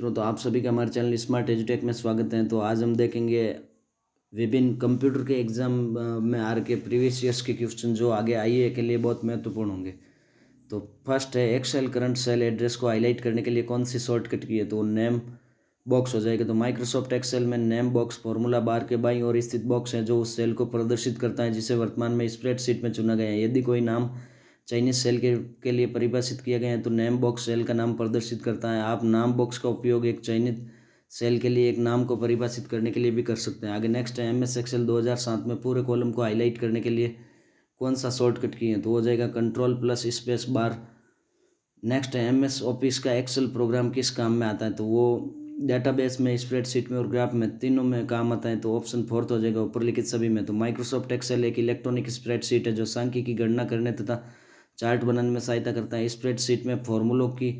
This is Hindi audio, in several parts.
मित्रों तो आप सभी का हमारे चैनल स्मार्ट एजुटेक में स्वागत है तो आज हम देखेंगे विभिन्न कंप्यूटर के एग्ज़ाम में आर के प्रीवियस ईयर्स के क्वेश्चन जो आगे आई के लिए बहुत महत्वपूर्ण होंगे तो फर्स्ट है एक्सेल करंट सेल एड्रेस को हाईलाइट करने के लिए कौन सी शॉर्टकट की है तो नेम बॉक्स हो जाएगा तो माइक्रोसॉफ्ट एक्सेल में नेम बॉक्स फॉर्मूला बार के बाई और स्थित बॉक्स है जो उस सेल को प्रदर्शित करता है जिसे वर्तमान में स्प्रेडशीट में चुना गया है यदि कोई नाम चाइनीज सेल के के लिए परिभाषित किया गया है तो नेम बॉक्स सेल का नाम प्रदर्शित करता है आप नाम बॉक्स का उपयोग एक चयनित सेल के लिए एक नाम को परिभाषित करने के लिए भी कर सकते हैं आगे नेक्स्ट है एम एस एक्सेल दो हज़ार सात में पूरे कॉलम को हाईलाइट करने के लिए कौन सा शॉर्टकट किए हैं तो हो जाएगा control plus space bar next है एम एस ऑफिस का एक्सेल प्रोग्राम किस काम में आता है तो वो डेटाबेस में स्प्रेडशीट में और ग्राफ में तीनों में काम आता है तो ऑप्शन फोर्थ हो जाएगा ऊपर लिखित सभी में तो माइक्रोसॉफ्ट एक्सेल एक इलेक्ट्रॉनिक स्प्रेडशीट है जो सांख्यिकी की गणना करने तथा चार्ट बनाने में सहायता करता है स्प्रेडशीट में फॉर्मूलों की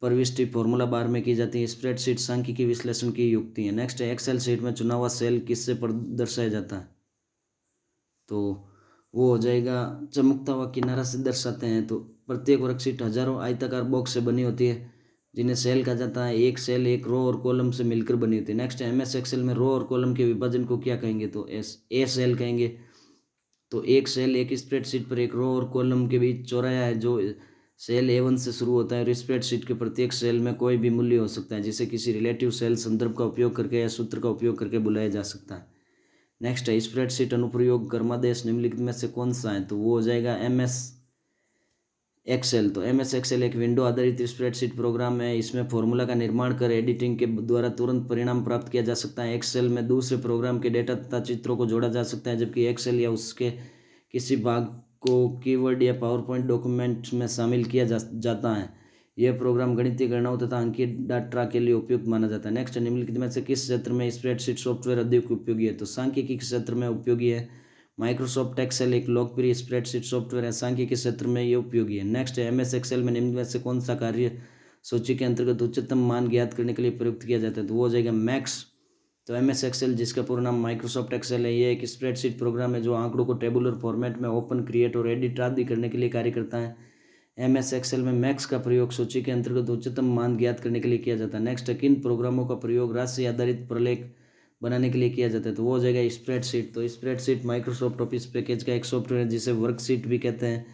प्रविष्टि फॉर्मूला बार में की जाती है स्प्रेडशीट सांख्यिकी विश्लेषण की युक्ति है नेक्स्ट है एक्सेल शीट में चुना हुआ सेल किससे दर्शाया जाता है तो वो हो जाएगा चमकता हुआ किनारा से दर्शाते हैं तो प्रत्येक वर्कशीट हजारों आयताकार बॉक्स से बनी होती है जिन्हें सेल कहा जाता है एक सेल एक रो और कॉलम से मिलकर बनी होती है नेक्स्ट एम एस एक्सेल में रो और कॉलम के विभाजन को क्या कहेंगे तो एस ए सेल कहेंगे तो एक सेल एक स्प्रेडशीट पर एक रो और कॉलम के बीच चौराया है जो सेल ए वन से शुरू होता है और स्प्रेडशीट के प्रत्येक सेल में कोई भी मूल्य हो सकता है जिसे किसी रिलेटिव सेल संदर्भ का उपयोग करके या सूत्र का उपयोग करके बुलाया जा सकता है नेक्स्ट है स्प्रेडशीट अनुप्रयोग कर्मादेश निम्नलिखित में से कौन सा है तो वो हो जाएगा एम एस एक्सेल तो एम एस एक्सेल एक विंडो आधारित स्प्रेडशीट प्रोग्राम है इसमें फॉर्मूला का निर्माण कर एडिटिंग के द्वारा तुरंत परिणाम प्राप्त किया जा सकता है एक्सेल में दूसरे प्रोग्राम के डेटा तथा चित्रों को जोड़ा जा सकता है जबकि एक्सेल या उसके किसी भाग को कीवर्ड या पावर पॉइंट डॉक्यूमेंट में शामिल किया जा, जाता है यह प्रोग्राम गणितीय गणनाओं तथा अंकित डाटा के लिए उपयुक्त माना जाता है नेक्स्ट निम्नलिखित में से किस क्षेत्र में स्प्रेडशीट सॉफ्टवेयर अधिक उपयोगी है तो सांख्यिकी क्षेत्र में उपयोगी है माइक्रोसॉफ्ट एक्सेल एक लोकप्रिय स्प्रेडशीट सॉफ्टवेयर है सांख्य के क्षेत्र में ये उपयोगी है नेक्स्ट है एम एस एक्सेल में निम्न में से कौन सा कार्य सूची के अंतर्गत उच्चतम मान ज्ञात करने के लिए प्रयुक्त किया जाता है तो वो हो जाएगा मैक्स तो एम एस एक्सेल जिसका पूरा नाम माइक्रोसॉफ्ट एक्सेल है ये एक स्प्रेडशीट प्रोग्राम है जो आंकड़ों को टेबुलर फॉर्मेट में ओपन क्रिएट और एडिट आदि करने के लिए कार्य करता है एम एस एक्सेल में मैक्स का प्रयोग सूची के अंतर्गत उच्चतम मान ज्ञात करने के लिए किया जाता है नेक्स्ट किन प्रोग्रामों का प्रयोग राशि आधारित प्रलेख बनाने के लिए किया जाता है तो वो हो जाएगा स्प्रेडशीट तो स्प्रेडशीट माइक्रोसॉफ्ट ऑफिस पैकेज का एक सॉफ्टवेयर है जिसे वर्कशीट भी कहते हैं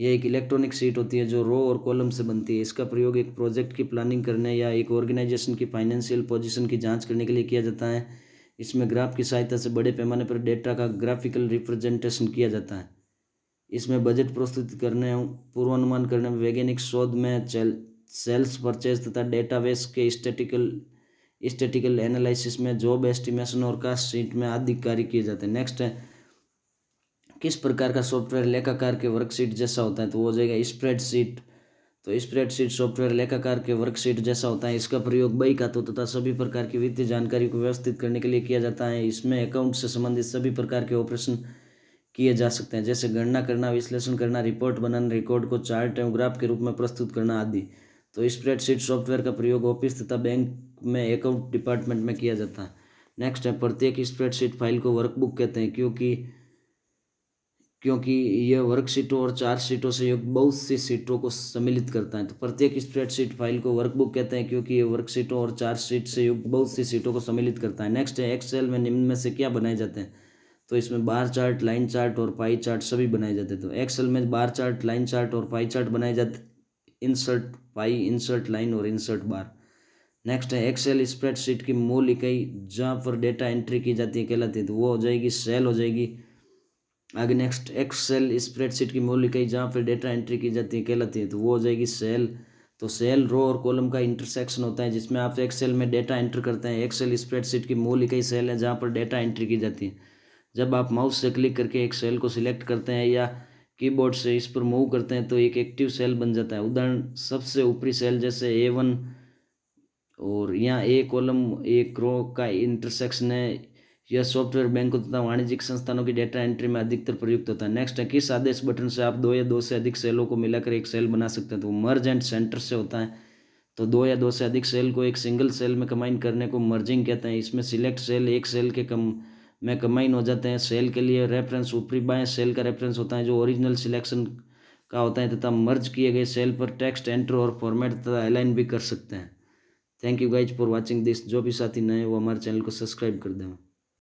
यह एक इलेक्ट्रॉनिक सीट होती है जो रो और कॉलम से बनती है इसका प्रयोग एक प्रोजेक्ट की प्लानिंग करने या एक ऑर्गेनाइजेशन की फाइनेंशियल पोजिशन की जाँच करने के लिए किया जाता है इसमें ग्राफ की सहायता से बड़े पैमाने पर डेटा का ग्राफिकल रिप्रेजेंटेशन किया जाता है इसमें बजट प्रस्तुत करने पूर्वानुमान करने में वैज्ञानिक शोध में सेल्स परचेज तथा डेटाबेस के स्टेटिकल स्टेटिकल एनालिसिस में जॉब एस्टिमेशन और कास्ट शीट में आदि कार्य किए जाते हैं नेक्स्ट है किस प्रकार का सॉफ्टवेयर लेखाकार के वर्कशीट जैसा होता है तो वो हो जाएगा स्प्रेडशीट तो स्प्रेडशीट सॉफ्टवेयर लेखाकार के वर्कशीट जैसा होता है इसका प्रयोग बई खातों तथा सभी प्रकार की वित्तीय जानकारी को व्यवस्थित करने के लिए किया जाता है इसमें अकाउंट से संबंधित सभी प्रकार के ऑपरेशन किए जा सकते हैं जैसे गणना करना विश्लेषण करना रिपोर्ट बनाना रिकॉर्ड को चार्ट एवं ग्राफ के रूप में प्रस्तुत करना आदि तो स्प्रेडशीट सॉफ्टवेयर का प्रयोग ऑफिस तथा बैंक में अकाउंट डिपार्टमेंट में किया जाता है नेक्स्ट है प्रत्येक स्प्रेडशीट फाइल को वर्कबुक कहते हैं क्योंकि क्योंकि यह वर्कशीटों और चार सीटों से युक्त बहुत सी सीटों को सम्मिलित करता है तो प्रत्येक स्प्रेडशीट फाइल को वर्कबुक कहते हैं क्योंकि यह वर्कशीटों और चार सीट से युक्त बहुत सी सीटों को सम्मिलित करता है नेक्स्ट है एक्सेल में निम्न में से क्या बनाए जाते हैं तो इसमें बार चार्ट लाइन चार्ट और पाई चार्ट सभी बनाए जाते हैं तो एक्सेल में बार चार्ट लाइन चार्ट और पाई चार्ट बनाए जाते इंसर्ट पाई इंसर्ट लाइन और इंसर्ट बार नेक्स्ट है एक्सेल स्प्रेडशीट की मूल इकाई जहाँ पर डेटा एंट्री की जाती है कहलाती है तो वो हो जाएगी सेल हो जाएगी आगे नेक्स्ट एक्सेल स्प्रेडशीट की मूल इकाई जहाँ पर डेटा एंट्री की जाती है कहलाती है तो वो हो जाएगी सेल तो सेल रो और कॉलम का इंटरसेक्शन होता है जिसमें आप एक्सेल में डेटा एंटर करते हैं एक्सेल स्प्रेडशीट की मूल इकाई सेल है जहाँ पर डेटा एंट्री की जाती है जब आप माउस से क्लिक करके एक सेल को सिलेक्ट करते हैं या कीबोर्ड से इस पर मूव करते हैं तो एक एक्टिव सेल बन जाता है उदाहरण सबसे ऊपरी सेल जैसे ए वन और यहाँ ए कॉलम ए क्रो का इंटरसेक्शन है यह सॉफ्टवेयर बैंकों तथा वाणिज्यिक संस्थानों की डेटा एंट्री में अधिकतर प्रयुक्त होता है नेक्स्ट है किस आदेश बटन से आप दो या दो से अधिक सेलों को मिलाकर एक सेल बना सकते हैं तो मर्ज एंड सेंटर से होता है तो दो या दो से अधिक सेल को एक सिंगल सेल में कंबाइन करने को मर्जिंग कहते हैं इसमें सिलेक्ट सेल एक सेल के कम में कमाइन हो जाते हैं सेल के लिए रेफरेंस ऊपरी बाएं सेल का रेफरेंस होता है जो ओरिजिनल सिलेक्शन का होता है तथा मर्ज किए गए सेल पर टेक्स्ट एंटर और फॉर्मेट तथा अलाइन भी कर सकते हैं thank you guys for watching this जो भी साथी नए वो हमारे चैनल को सब्सक्राइब कर दें